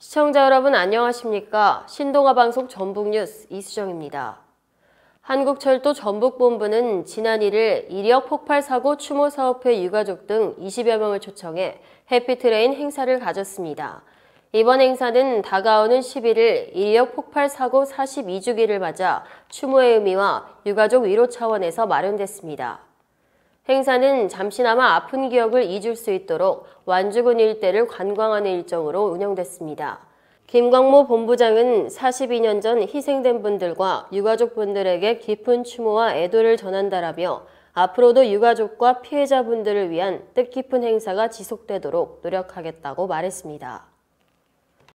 시청자 여러분 안녕하십니까? 신동아 방송 전북뉴스 이수정입니다. 한국철도 전북본부는 지난 1일 이력 폭발 사고 추모 사업회 유가족 등 20여 명을 초청해 해피트레인 행사를 가졌습니다. 이번 행사는 다가오는 11일 이력 폭발 사고 42주기를 맞아 추모의 의미와 유가족 위로 차원에서 마련됐습니다. 행사는 잠시나마 아픈 기억을 잊을 수 있도록 완주군 일대를 관광하는 일정으로 운영됐습니다. 김광모 본부장은 42년 전 희생된 분들과 유가족분들에게 깊은 추모와 애도를 전한다라며 앞으로도 유가족과 피해자분들을 위한 뜻깊은 행사가 지속되도록 노력하겠다고 말했습니다.